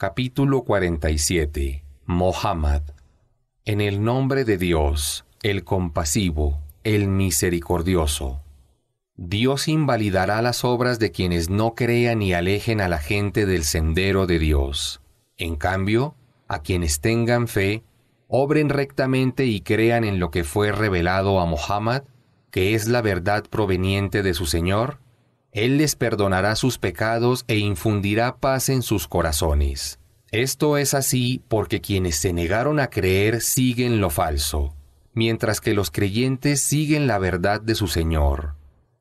Capítulo 47 Mohammed En el nombre de Dios, el compasivo, el misericordioso. Dios invalidará las obras de quienes no crean y alejen a la gente del sendero de Dios. En cambio, a quienes tengan fe, obren rectamente y crean en lo que fue revelado a Mohammed, que es la verdad proveniente de su Señor, él les perdonará sus pecados e infundirá paz en sus corazones. Esto es así porque quienes se negaron a creer siguen lo falso, mientras que los creyentes siguen la verdad de su Señor.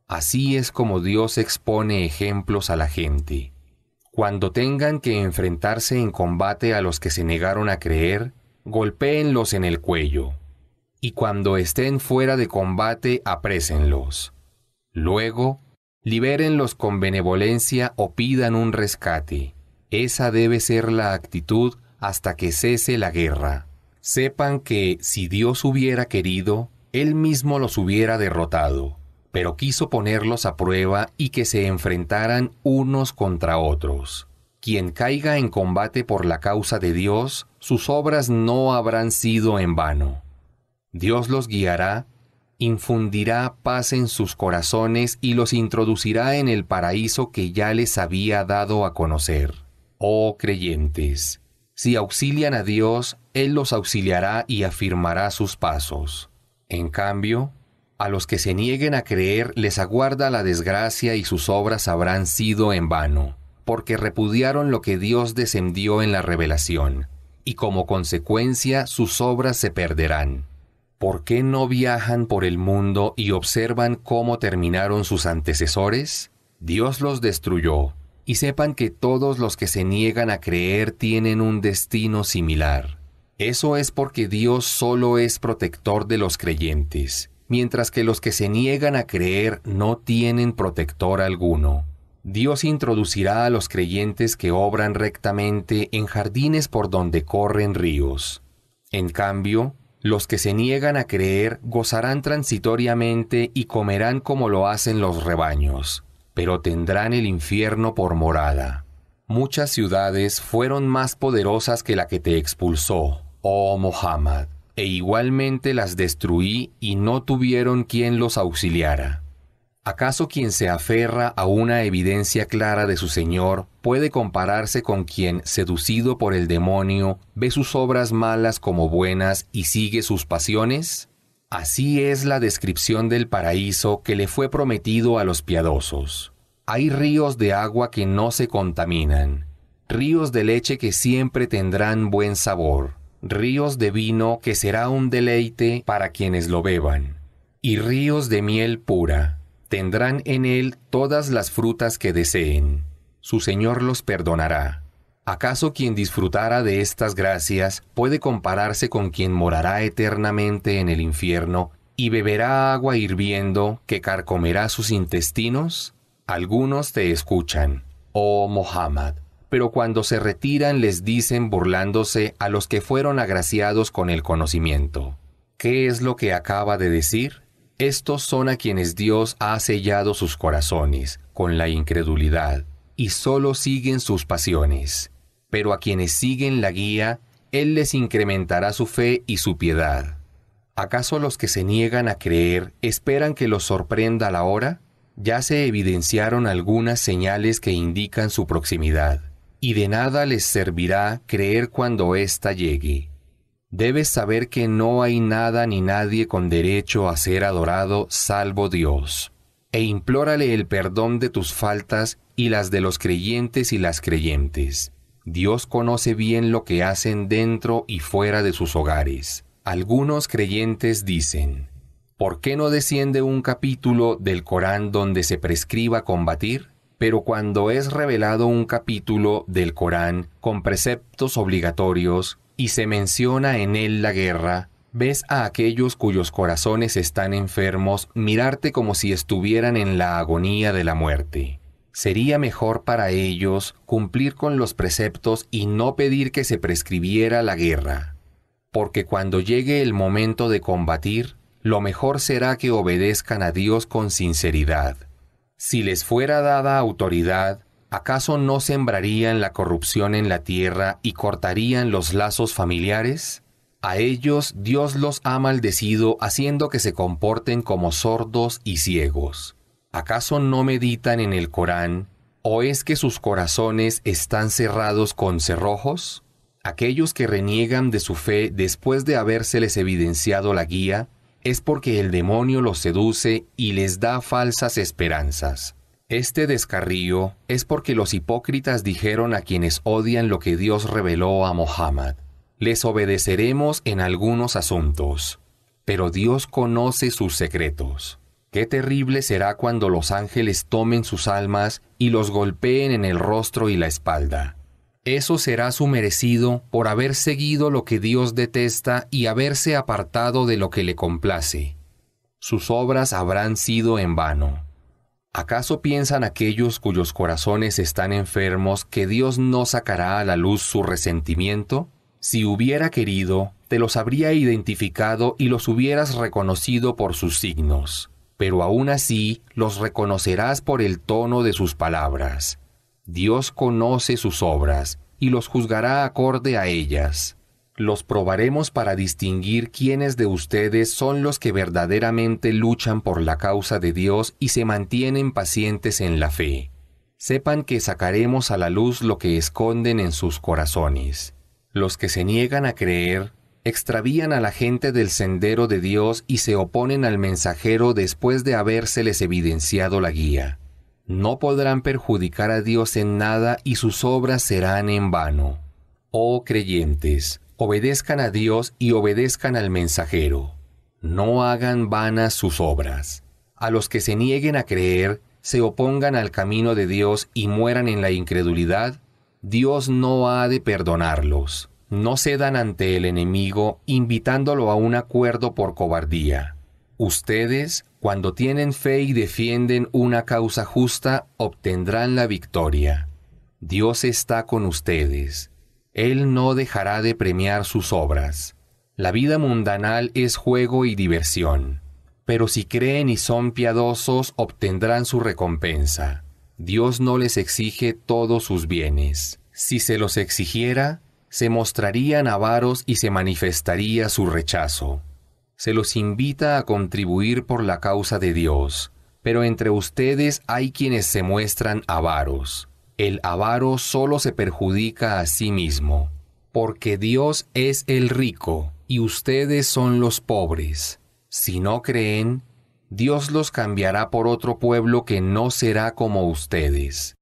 Así es como Dios expone ejemplos a la gente. Cuando tengan que enfrentarse en combate a los que se negaron a creer, golpéenlos en el cuello. Y cuando estén fuera de combate, aprésenlos. Luego, Libérenlos con benevolencia o pidan un rescate. Esa debe ser la actitud hasta que cese la guerra. Sepan que, si Dios hubiera querido, Él mismo los hubiera derrotado, pero quiso ponerlos a prueba y que se enfrentaran unos contra otros. Quien caiga en combate por la causa de Dios, sus obras no habrán sido en vano. Dios los guiará infundirá paz en sus corazones y los introducirá en el paraíso que ya les había dado a conocer. Oh creyentes, si auxilian a Dios, Él los auxiliará y afirmará sus pasos. En cambio, a los que se nieguen a creer les aguarda la desgracia y sus obras habrán sido en vano, porque repudiaron lo que Dios descendió en la revelación, y como consecuencia sus obras se perderán. ¿por qué no viajan por el mundo y observan cómo terminaron sus antecesores? Dios los destruyó, y sepan que todos los que se niegan a creer tienen un destino similar. Eso es porque Dios solo es protector de los creyentes, mientras que los que se niegan a creer no tienen protector alguno. Dios introducirá a los creyentes que obran rectamente en jardines por donde corren ríos. En cambio, los que se niegan a creer gozarán transitoriamente y comerán como lo hacen los rebaños, pero tendrán el infierno por morada. Muchas ciudades fueron más poderosas que la que te expulsó, oh Muhammad, e igualmente las destruí y no tuvieron quien los auxiliara. ¿Acaso quien se aferra a una evidencia clara de su Señor puede compararse con quien, seducido por el demonio, ve sus obras malas como buenas y sigue sus pasiones? Así es la descripción del paraíso que le fue prometido a los piadosos. Hay ríos de agua que no se contaminan, ríos de leche que siempre tendrán buen sabor, ríos de vino que será un deleite para quienes lo beban, y ríos de miel pura tendrán en él todas las frutas que deseen. Su Señor los perdonará. ¿Acaso quien disfrutara de estas gracias puede compararse con quien morará eternamente en el infierno y beberá agua hirviendo que carcomerá sus intestinos? Algunos te escuchan, oh Mohammed, pero cuando se retiran les dicen burlándose a los que fueron agraciados con el conocimiento. ¿Qué es lo que acaba de decir? Estos son a quienes Dios ha sellado sus corazones con la incredulidad y solo siguen sus pasiones. Pero a quienes siguen la guía, Él les incrementará su fe y su piedad. ¿Acaso los que se niegan a creer esperan que los sorprenda la hora? Ya se evidenciaron algunas señales que indican su proximidad, y de nada les servirá creer cuando ésta llegue debes saber que no hay nada ni nadie con derecho a ser adorado salvo Dios, e implórale el perdón de tus faltas y las de los creyentes y las creyentes. Dios conoce bien lo que hacen dentro y fuera de sus hogares. Algunos creyentes dicen, ¿por qué no desciende un capítulo del Corán donde se prescriba combatir? Pero cuando es revelado un capítulo del Corán con preceptos obligatorios, y se menciona en él la guerra, ves a aquellos cuyos corazones están enfermos mirarte como si estuvieran en la agonía de la muerte. Sería mejor para ellos cumplir con los preceptos y no pedir que se prescribiera la guerra. Porque cuando llegue el momento de combatir, lo mejor será que obedezcan a Dios con sinceridad. Si les fuera dada autoridad, ¿acaso no sembrarían la corrupción en la tierra y cortarían los lazos familiares? A ellos Dios los ha maldecido haciendo que se comporten como sordos y ciegos. ¿Acaso no meditan en el Corán? ¿O es que sus corazones están cerrados con cerrojos? Aquellos que reniegan de su fe después de habérseles evidenciado la guía, es porque el demonio los seduce y les da falsas esperanzas. Este descarrío es porque los hipócritas dijeron a quienes odian lo que Dios reveló a Mohammed, les obedeceremos en algunos asuntos, pero Dios conoce sus secretos. Qué terrible será cuando los ángeles tomen sus almas y los golpeen en el rostro y la espalda. Eso será su merecido por haber seguido lo que Dios detesta y haberse apartado de lo que le complace. Sus obras habrán sido en vano. ¿Acaso piensan aquellos cuyos corazones están enfermos que Dios no sacará a la luz su resentimiento? Si hubiera querido, te los habría identificado y los hubieras reconocido por sus signos, pero aún así los reconocerás por el tono de sus palabras. Dios conoce sus obras y los juzgará acorde a ellas los probaremos para distinguir quiénes de ustedes son los que verdaderamente luchan por la causa de Dios y se mantienen pacientes en la fe. Sepan que sacaremos a la luz lo que esconden en sus corazones. Los que se niegan a creer, extravían a la gente del sendero de Dios y se oponen al mensajero después de habérseles evidenciado la guía. No podrán perjudicar a Dios en nada y sus obras serán en vano. Oh creyentes, obedezcan a Dios y obedezcan al mensajero. No hagan vanas sus obras. A los que se nieguen a creer, se opongan al camino de Dios y mueran en la incredulidad, Dios no ha de perdonarlos. No cedan ante el enemigo invitándolo a un acuerdo por cobardía. Ustedes, cuando tienen fe y defienden una causa justa, obtendrán la victoria. Dios está con ustedes él no dejará de premiar sus obras. La vida mundanal es juego y diversión, pero si creen y son piadosos obtendrán su recompensa. Dios no les exige todos sus bienes. Si se los exigiera, se mostrarían avaros y se manifestaría su rechazo. Se los invita a contribuir por la causa de Dios, pero entre ustedes hay quienes se muestran avaros. El avaro solo se perjudica a sí mismo, porque Dios es el rico y ustedes son los pobres. Si no creen, Dios los cambiará por otro pueblo que no será como ustedes